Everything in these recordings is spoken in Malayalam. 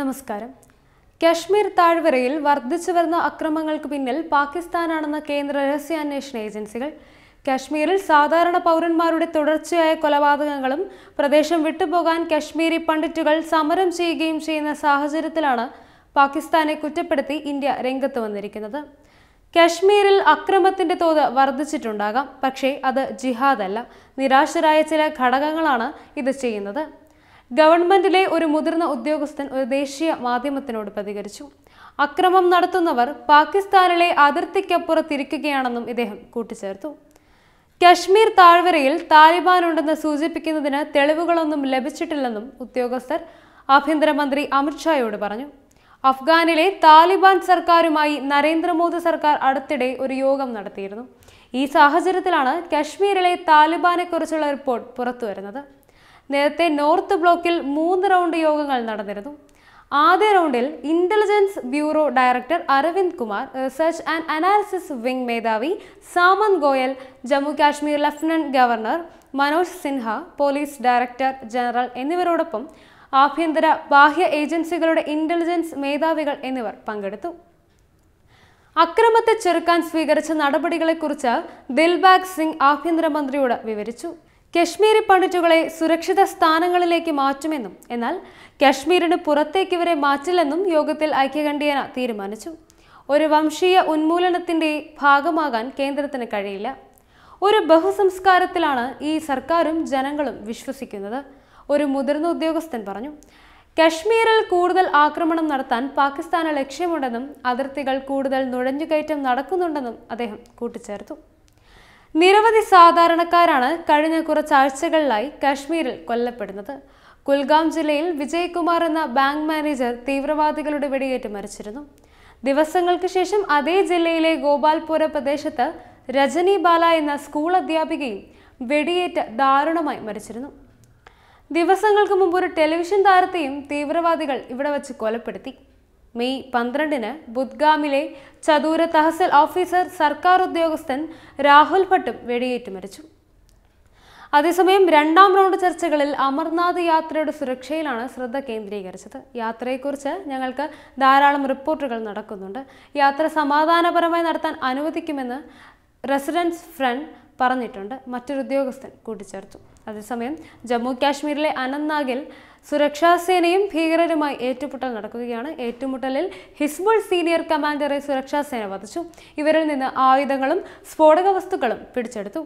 നമസ്കാരം കശ്മീർ താഴ്വരയിൽ വർദ്ധിച്ചു വരുന്ന അക്രമങ്ങൾക്ക് പിന്നിൽ പാകിസ്ഥാനാണെന്ന കേന്ദ്ര രഹസ്യാന്വേഷണ ഏജൻസികൾ കശ്മീരിൽ സാധാരണ പൗരന്മാരുടെ തുടർച്ചയായ കൊലപാതകങ്ങളും പ്രദേശം വിട്ടുപോകാൻ കശ്മീരി പണ്ഡിറ്റുകൾ സമരം ചെയ്യുകയും ചെയ്യുന്ന സാഹചര്യത്തിലാണ് പാകിസ്ഥാനെ കുറ്റപ്പെടുത്തി ഇന്ത്യ രംഗത്ത് വന്നിരിക്കുന്നത് കശ്മീരിൽ അക്രമത്തിന്റെ തോത് വർദ്ധിച്ചിട്ടുണ്ടാകാം പക്ഷേ അത് ജിഹാദല്ല നിരാശരായ ചില ഘടകങ്ങളാണ് ഇത് ചെയ്യുന്നത് ഗവൺമെന്റിലെ ഒരു മുതിർന്ന ഉദ്യോഗസ്ഥൻ ഒരു ദേശീയ മാധ്യമത്തിനോട് പ്രതികരിച്ചു അക്രമം നടത്തുന്നവർ പാകിസ്ഥാനിലെ അതിർത്തിക്കപ്പുറത്തിരിക്കുകയാണെന്നും ഇദ്ദേഹം കൂട്ടിച്ചേർത്തു കശ്മീർ താഴ്വരയിൽ താലിബാൻ ഉണ്ടെന്ന് സൂചിപ്പിക്കുന്നതിന് തെളിവുകളൊന്നും ലഭിച്ചിട്ടില്ലെന്നും ഉദ്യോഗസ്ഥർ ആഭ്യന്തരമന്ത്രി അമിത്ഷായോട് പറഞ്ഞു അഫ്ഗാനിലെ താലിബാൻ സർക്കാരുമായി നരേന്ദ്രമോദി സർക്കാർ അടുത്തിടെ ഒരു യോഗം നടത്തിയിരുന്നു ഈ സാഹചര്യത്തിലാണ് കശ്മീരിലെ താലിബാനെക്കുറിച്ചുള്ള റിപ്പോർട്ട് പുറത്തുവരുന്നത് നേരത്തെ നോർത്ത് ബ്ലോക്കിൽ മൂന്ന് റൗണ്ട് യോഗങ്ങൾ നടന്നിരുന്നു ആദ്യ റൗണ്ടിൽ intelligence bureau director Arvind Kumar research and analysis wing മേധാവി Samant Goel Jammu Kashmir lieutenant governor Manoj Sinha police director general എന്നിവരോടൊപ്പം ആഭ്യന്തര ബാഹ്യ ഏജൻസികളുടെ ഇന്റലിജൻസ് മേധാവികൾ എന്നിവർ പങ്കെടുത്തു അക്രമത്തെ ചെറുക്കാൻ സ്വീകരിച്ച നടപടികളെക്കുറിച്ച് ദിൽബാഗ് സിംഗ് ആഭ്യന്തരമന്ത്രിയോട് വിവരിച്ചു കശ്മീരി പണ്ഡിറ്റുകളെ സുരക്ഷിത സ്ഥാനങ്ങളിലേക്ക് മാറ്റുമെന്നും എന്നാൽ കശ്മീരിന് പുറത്തേക്ക് ഇവരെ മാറ്റില്ലെന്നും യോഗത്തിൽ ഐക്യകണ്ഠ്യേന തീരുമാനിച്ചു ഒരു വംശീയ ഉന്മൂലനത്തിന്റെ ഭാഗമാകാൻ കേന്ദ്രത്തിന് കഴിയില്ല ഒരു ബഹുസംസ്കാരത്തിലാണ് ഈ സർക്കാരും ജനങ്ങളും വിശ്വസിക്കുന്നത് ഒരു മുതിർന്ന ഉദ്യോഗസ്ഥൻ പറഞ്ഞു കശ്മീരിൽ കൂടുതൽ ആക്രമണം നടത്താൻ പാകിസ്ഥാന് ലക്ഷ്യമുണ്ടെന്നും അതിർത്തികൾ കൂടുതൽ നുഴഞ്ഞുകയറ്റം നടക്കുന്നുണ്ടെന്നും അദ്ദേഹം കൂട്ടിച്ചേർത്തു നിരവധി സാധാരണക്കാരാണ് കഴിഞ്ഞ കുറച്ചാഴ്ചകളിലായി കാശ്മീരിൽ കൊല്ലപ്പെടുന്നത് കുൽഗാം ജില്ലയിൽ വിജയ്കുമാർ എന്ന ബാങ്ക് മാനേജർ തീവ്രവാദികളുടെ വെടിയേറ്റ് മരിച്ചിരുന്നു ദിവസങ്ങൾക്ക് ശേഷം അതേ ജില്ലയിലെ ഗോപാൽപുര പ്രദേശത്ത് രജനി ബാല എന്ന സ്കൂൾ അധ്യാപികയും വെടിയേറ്റ് ദാരുണമായി മരിച്ചിരുന്നു ദിവസങ്ങൾക്ക് മുമ്പ് ഒരു ടെലിവിഷൻ താരത്തെയും തീവ്രവാദികൾ ഇവിടെ വച്ച് കൊലപ്പെടുത്തി മെയ് പന്ത്രണ്ടിന് ബുദ്ഗാമിലെ ചതൂര തഹസിൽ ഓഫീസർ സർക്കാർ ഉദ്യോഗസ്ഥൻ രാഹുൽ ഭട്ടും വെടിയേറ്റ് മരിച്ചു അതേസമയം രണ്ടാം റൗണ്ട് ചർച്ചകളിൽ അമർനാഥ് യാത്രയുടെ സുരക്ഷയിലാണ് ശ്രദ്ധ കേന്ദ്രീകരിച്ചത് യാത്രയെക്കുറിച്ച് ഞങ്ങൾക്ക് ധാരാളം റിപ്പോർട്ടുകൾ നടക്കുന്നുണ്ട് യാത്ര സമാധാനപരമായി നടത്താൻ അനുവദിക്കുമെന്ന് റെസിഡൻസ് ഫ്രണ്ട് പറഞ്ഞിട്ടുണ്ട് ഉദ്യോഗസ്ഥൻ കൂട്ടിച്ചേർത്തു അതേസമയം ജമ്മു കാശ്മീരിലെ അനന്ത്നാഗിൽ സുരക്ഷാസേനയും ഭീകരരുമായി ഏറ്റുമുട്ടൽ നടക്കുകയാണ് ഏറ്റുമുട്ടലിൽ ഹിസ്ബുൾ സീനിയർ കമാൻഡറെ സുരക്ഷാസേന വധിച്ചു ഇവരിൽ നിന്ന് ആയുധങ്ങളും സ്ഫോടക വസ്തുക്കളും പിടിച്ചെടുത്തു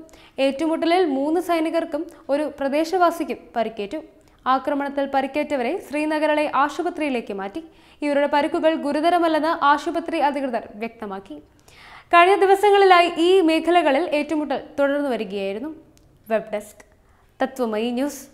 ഏറ്റുമുട്ടലിൽ മൂന്ന് സൈനികർക്കും ഒരു പ്രദേശവാസിക്കും പരിക്കേറ്റു ആക്രമണത്തിൽ പരിക്കേറ്റവരെ ശ്രീനഗറിലെ ആശുപത്രിയിലേക്ക് മാറ്റി ഇവരുടെ പരിക്കുകൾ ഗുരുതരമല്ലെന്ന് ആശുപത്രി അധികൃതർ വ്യക്തമാക്കി കഴിഞ്ഞ ദിവസങ്ങളിലായി ഈ മേഖലകളിൽ ഏറ്റുമുട്ടൽ തുടർന്നു വരികയായിരുന്നു വെബ് ഡെസ്ക് തത്വമയി ന്യൂസ്